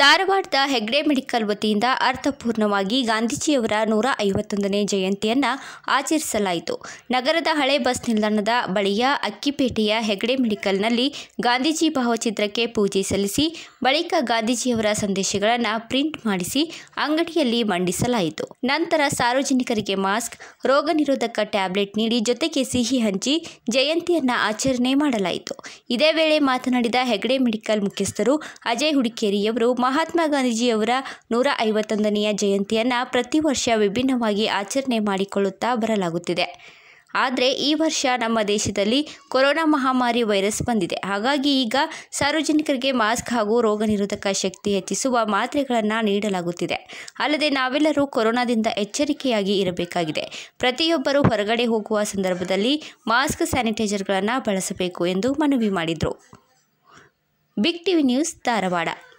ಧಾರವಾಡದ ಹೆಗ್ಡೆ ಮೆಡಿಕಲ್ ವತಿಯಿಂದ ಅರ್ಥಪೂರ್ಣವಾಗಿ ಗಾಂಧೀಜಿಯವರ ನೂರ ಐವತ್ತೊಂದನೇ ಜಯಂತಿಯನ್ನು ಆಚರಿಸಲಾಯಿತು ನಗರದ ಹಳೆ ಬಸ್ ನಿಲ್ದಾಣದ ಬಳಿಯ ಅಕ್ಕಿಪೇಟೆಯ ಹೆಗ್ಡೆ ಮೆಡಿಕಲ್ನಲ್ಲಿ ಗಾಂಧೀಜಿ ಭಾವಚಿತ್ರಕ್ಕೆ ಪೂಜೆ ಸಲ್ಲಿಸಿ ಬಳಿಕ ಗಾಂಧೀಜಿಯವರ ಸಂದೇಶಗಳನ್ನು ಪ್ರಿಂಟ್ ಮಾಡಿಸಿ ಅಂಗಡಿಯಲ್ಲಿ ಮಂಡಿಸಲಾಯಿತು ನಂತರ ಸಾರ್ವಜನಿಕರಿಗೆ ಮಾಸ್ಕ್ ರೋಗ ನಿರೋಧಕ ಟ್ಯಾಬ್ಲೆಟ್ ನೀಡಿ ಜೊತೆಗೆ ಸಿಹಿ ಹಂಚಿ ಜಯಂತಿಯನ್ನು ಆಚರಣೆ ಮಾಡಲಾಯಿತು ಇದೇ ವೇಳೆ ಮಾತನಾಡಿದ ಹೆಗ್ಡೆ ಮೆಡಿಕಲ್ ಮುಖ್ಯಸ್ಥರು ಅಜಯ್ ಹುಡುಕೇರಿಯವರು ಮಹಾತ್ಮ ಗಾಂಧೀಜಿಯವರ ನೂರ ಐವತ್ತೊಂದನೆಯ ಜಯಂತಿಯನ್ನು ಪ್ರತಿ ವರ್ಷ ವಿಭಿನ್ನವಾಗಿ ಆಚರಣೆ ಮಾಡಿಕೊಳ್ಳುತ್ತಾ ಬರಲಾಗುತ್ತಿದೆ ಆದರೆ ಈ ವರ್ಷ ನಮ್ಮ ದೇಶದಲ್ಲಿ ಕೊರೋನಾ ಮಹಾಮಾರಿ ವೈರಸ್ ಬಂದಿದೆ ಹಾಗಾಗಿ ಈಗ ಸಾರ್ವಜನಿಕರಿಗೆ ಮಾಸ್ಕ್ ಹಾಗೂ ರೋಗ ನಿರೋಧಕ ಶಕ್ತಿ ಹೆಚ್ಚಿಸುವ ಮಾತ್ರೆಗಳನ್ನು ನೀಡಲಾಗುತ್ತಿದೆ ಅಲ್ಲದೆ ನಾವೆಲ್ಲರೂ ಕೊರೋನಾದಿಂದ ಎಚ್ಚರಿಕೆಯಾಗಿ ಇರಬೇಕಾಗಿದೆ ಪ್ರತಿಯೊಬ್ಬರೂ ಹೊರಗಡೆ ಹೋಗುವ ಸಂದರ್ಭದಲ್ಲಿ ಮಾಸ್ಕ್ ಸ್ಯಾನಿಟೈಸರ್ಗಳನ್ನು ಬಳಸಬೇಕು ಎಂದು ಮನವಿ ಮಾಡಿದರು ಬಿಗ್ ಟಿವಿ ನ್ಯೂಸ್ ಧಾರವಾಡ